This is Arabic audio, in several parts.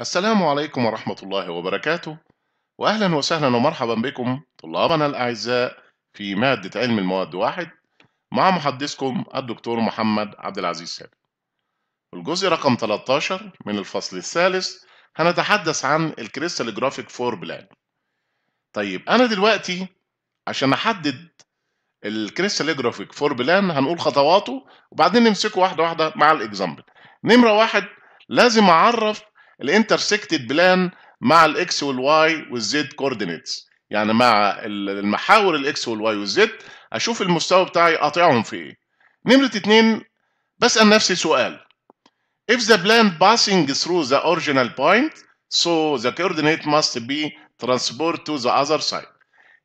السلام عليكم ورحمة الله وبركاته وأهلا وسهلا ومرحبا بكم طلابنا الأعزاء في مادة علم المواد واحد مع محدثكم الدكتور محمد عبد العزيز سامي الجزء رقم 13 من الفصل الثالث هنتحدث عن الكريستال جرافيك فور بلان طيب أنا دلوقتي عشان أحدد الكريستال جرافيك فور بلان هنقول خطواته وبعدين نمسكه واحدة واحدة مع الإكزامبل نمرة واحد لازم أعرف الانترسكتد بلان مع الاكس والواي والزد كوردينيتس يعني مع المحاور الاكس والواي والزد اشوف المستوى بتاعي قاطعهم في ايه نمره اتنين بسال نفسي سؤال if the plan passing through the original point so the coordinate must be transported to the other side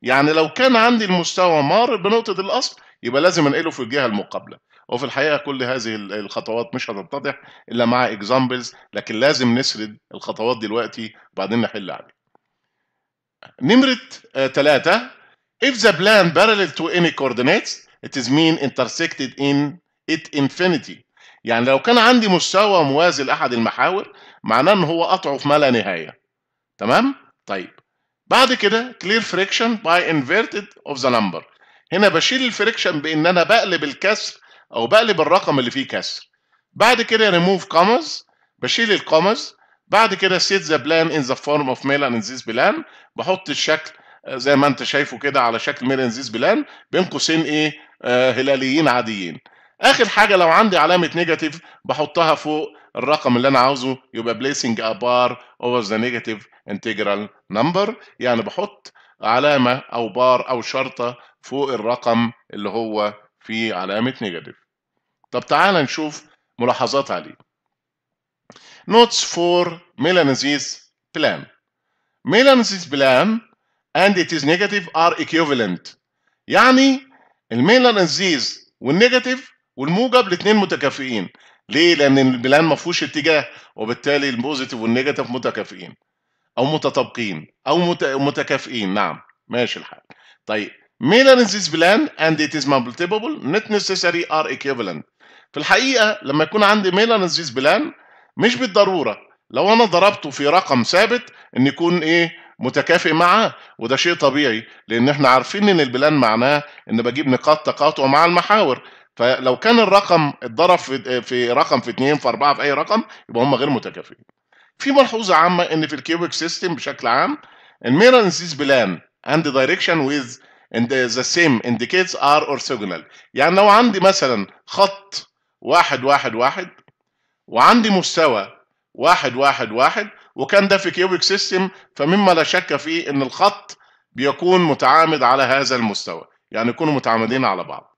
يعني لو كان عندي المستوى مار بنقطه الاصل يبقى لازم انقله في الجهه المقابله وفي الحقيقه كل هذه الخطوات مش هتتضح الا مع اكزامبلز لكن لازم نسرد الخطوات دلوقتي وبعدين نحل عليه نمره ثلاثة آه، if the plan parallel to any coordinates it is mean intersected in it infinity يعني لو كان عندي مستوى موازي لاحد المحاور معناه ان هو قطعه في ما لا نهايه تمام طيب بعد كده clear friction by inverted of the number هنا بشيل الفريكشن بان انا بقلب الكسر او بقلب الرقم اللي فيه كسر بعد كده ريموف كومز بشيل الكومز بعد كده سيت ذا بلان ان ذا فورم اوف ميل ان ذيس بلان بحط الشكل آه، زي ما انت شايفه كده على شكل ميل ان ذيس بلان بين قوسين ايه آه هلاليين عاديين اخر حاجه لو عندي علامه نيجاتيف بحطها فوق الرقم اللي انا عاوزه يبقى بليسنج ا بار اوفر ذا نيجاتيف انتجرال نمبر يعني بحط علامه او بار او شرطه فوق الرقم اللي هو في علامة نيجاتيف طب تعال نشوف ملاحظات عليه نوتس فور ميلانزيز بلان ميلانزيز بلان and it is negative are equivalent يعني الميلانزيز والنيجاتيف والموجب الاثنين متكافئين ليه؟ لأن البلان ما فيهوش اتجاه وبالتالي البوزيتيف والنيجاتيف متكافئين أو متطابقين أو متكافئين نعم ماشي الحال طيب Miller از this اند ات از مالتيبل نت not ار are في الحقيقة لما يكون عندي Miller از this مش بالضرورة لو أنا ضربته في رقم ثابت إن يكون إيه متكافئ معاه وده شيء طبيعي لأن إحنا عارفين إن البلان معناه إن بجيب نقاط تقاطع مع المحاور فلو كان الرقم اتضرب في في رقم في 2 في أربعة في أي رقم يبقى هم غير متكافئين. في ملحوظة عامة إن في الكيوبيك سيستم بشكل عام الميرنسيز بلان اند دايركشن ويز and the same indicates are orthogonal يعني لو عندي مثلا خط واحد واحد واحد وعندي مستوى واحد واحد واحد وكان ده في كيوبيك سيستم فمما لا شك فيه ان الخط بيكون متعامد على هذا المستوى يعني يكونوا متعامدين على بعض